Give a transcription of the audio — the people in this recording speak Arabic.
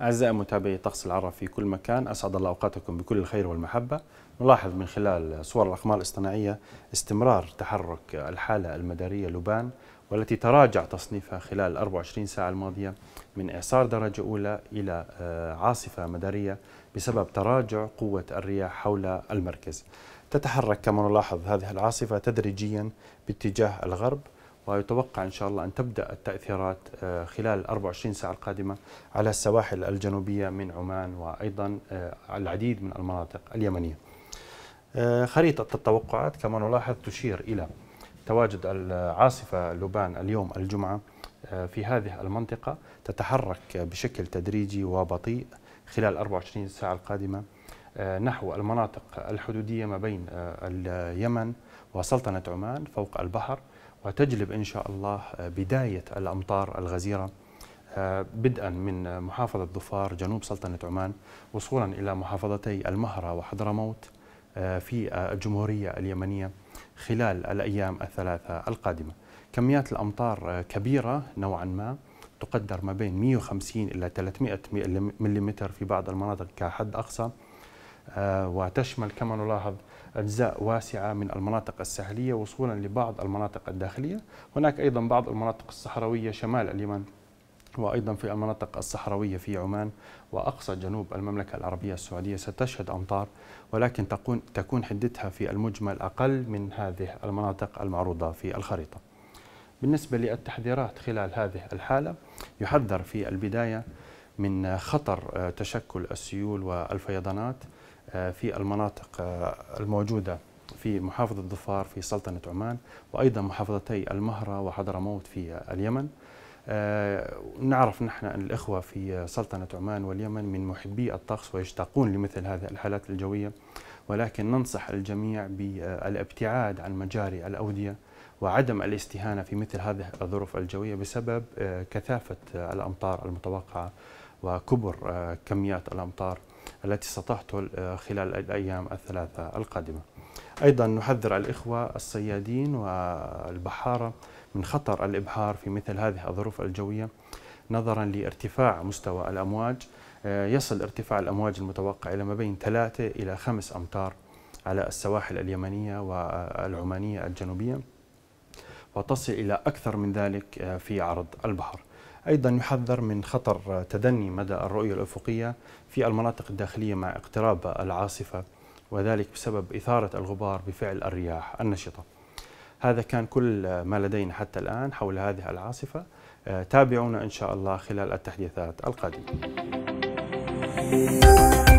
أعزائي متابعي طقس العرب في كل مكان أسعد الله أوقاتكم بكل الخير والمحبة نلاحظ من خلال صور الأقمار الاصطناعية استمرار تحرك الحالة المدارية لبان والتي تراجع تصنيفها خلال 24 ساعة الماضية من إعصار درجة أولى إلى آه، عاصفة مدارية بسبب تراجع قوة الرياح حول المركز تتحرك كما نلاحظ هذه العاصفة تدريجيا باتجاه الغرب ويتوقع إن شاء الله أن تبدأ التأثيرات آه، خلال 24 ساعة القادمة على السواحل الجنوبية من عمان وأيضا آه، العديد من المناطق اليمنية خريطة التوقعات كما نلاحظ تشير إلى تواجد العاصفة لوبان اليوم الجمعة آه، في هذه المنطقة تتحرك بشكل تدريجي وبطيء خلال 24 ساعة القادمة آه، نحو المناطق الحدودية ما بين آه، اليمن وسلطنة عمان فوق البحر وتجلب إن شاء الله بداية الأمطار الغزيرة بدءا من محافظة ظفار جنوب سلطنة عمان وصولا إلى محافظتي المهرة وحضرموت في الجمهورية اليمنية خلال الأيام الثلاثة القادمة كميات الأمطار آه، كبيرة نوعا ما تقدر ما بين 150 إلى 300 ملم في بعض المناطق كحد أقصى آه، وتشمل كما نلاحظ أجزاء واسعة من المناطق الساحلية وصولا لبعض المناطق الداخلية هناك أيضا بعض المناطق الصحراوية شمال اليمن وأيضا في المناطق الصحراوية في عمان وأقصى جنوب المملكة العربية السعودية ستشهد أمطار ولكن تكون, حدتها في المجمل أقل من هذه المناطق المعروضة في الخريطة بالنسبة للتحذيرات خلال هذه الحالة يحذر في البداية من خطر آه، تشكل السيول والفيضانات آه، في المناطق آه، الموجودة في محافظة ظفار في سلطنة عمان وأيضا محافظتي المهرة وحضرموت في اليمن آه، نعرف نحن أن الإخوة في سلطنة عمان واليمن من محبي الطقس ويشتاقون لمثل هذه الحالات الجوية ولكن ننصح الجميع بالابتعاد عن مجاري الأودية وعدم الاستهانة في مثل هذه الظروف الجوية بسبب آه، كثافة آه، الأمطار المتوقعة وكبر كميات الأمطار التي ستحصل خلال الأيام الثلاثة القادمة أيضا نحذر الإخوة الصيادين والبحارة من خطر الإبحار في مثل هذه الظروف الجوية نظرا لارتفاع مستوى الأمواج آه، يصل ارتفاع الأمواج المتوقع إلى ما بين 3 إلى 5 أمتار على السواحل اليمنية والعمانية الجنوبية وتصل إلى أكثر من ذلك آه، في عرض البحر أيضا يحذر من خطر تدني مدى الرؤية الأفقية في المناطق الداخلية مع اقتراب العاصفة وذلك بسبب إثارة الغبار بفعل الرياح النشطة هذا كان كل ما لدينا حتى الآن حول هذه العاصفة آه، تابعونا إن شاء الله خلال التحديثات القادمة